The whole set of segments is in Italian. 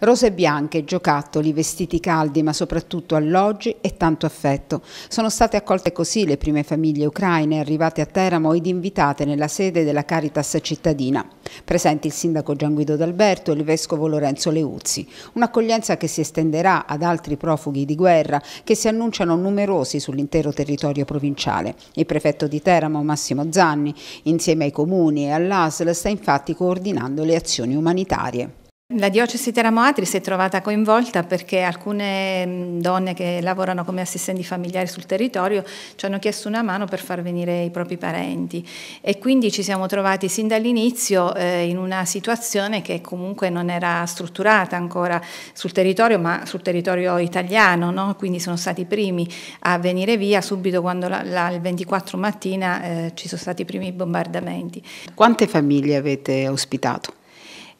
Rose bianche, giocattoli, vestiti caldi, ma soprattutto alloggi e tanto affetto. Sono state accolte così le prime famiglie ucraine arrivate a Teramo ed invitate nella sede della Caritas cittadina. Presenti il sindaco Gian Guido D'Alberto e il vescovo Lorenzo Leuzzi. Un'accoglienza che si estenderà ad altri profughi di guerra che si annunciano numerosi sull'intero territorio provinciale. Il prefetto di Teramo Massimo Zanni, insieme ai comuni e all'ASL, sta infatti coordinando le azioni umanitarie. La diocesi Teramo Atri si è trovata coinvolta perché alcune mm, donne che lavorano come assistenti familiari sul territorio ci hanno chiesto una mano per far venire i propri parenti e quindi ci siamo trovati sin dall'inizio eh, in una situazione che comunque non era strutturata ancora sul territorio ma sul territorio italiano, no? quindi sono stati i primi a venire via subito quando la, la, il 24 mattina eh, ci sono stati i primi bombardamenti. Quante famiglie avete ospitato?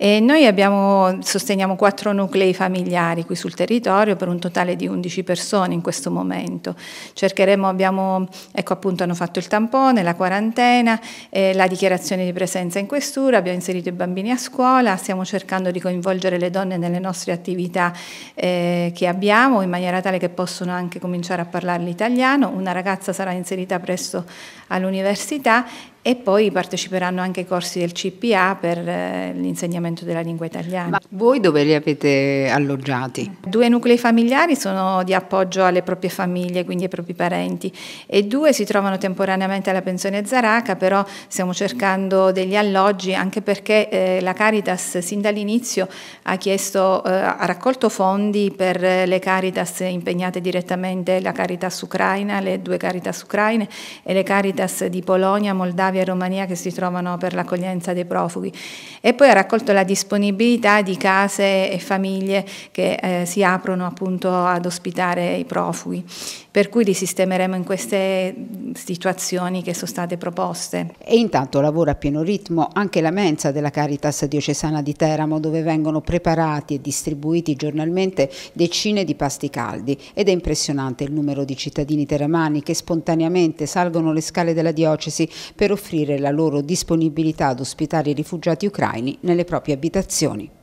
E noi abbiamo, sosteniamo quattro nuclei familiari qui sul territorio per un totale di 11 persone in questo momento. Cercheremo, abbiamo, ecco appunto hanno fatto il tampone, la quarantena, eh, la dichiarazione di presenza in questura, abbiamo inserito i bambini a scuola, stiamo cercando di coinvolgere le donne nelle nostre attività eh, che abbiamo in maniera tale che possono anche cominciare a parlare l'italiano. Una ragazza sarà inserita presto all'università e poi parteciperanno anche ai corsi del CPA per eh, l'insegnamento della lingua italiana. Ma voi dove li avete alloggiati? Due nuclei familiari sono di appoggio alle proprie famiglie, quindi ai propri parenti, e due si trovano temporaneamente alla pensione Zaraca, però stiamo cercando degli alloggi anche perché eh, la Caritas sin dall'inizio ha chiesto, eh, ha raccolto fondi per le Caritas impegnate direttamente, la Caritas ucraina, le due Caritas ucraine e le Caritas di Polonia, Moldavia, Moldavia e Romania che si trovano per l'accoglienza dei profughi. E poi ha raccolto la disponibilità di case e famiglie che eh, si aprono appunto ad ospitare i profughi. Per cui li sistemeremo in queste situazioni che sono state proposte. E intanto lavora a pieno ritmo anche la mensa della Caritas diocesana di Teramo dove vengono preparati e distribuiti giornalmente decine di pasti caldi ed è impressionante il numero di cittadini teramani che spontaneamente salgono le scale della diocesi per offrire la loro disponibilità ad ospitare i rifugiati ucraini nelle proprie abitazioni.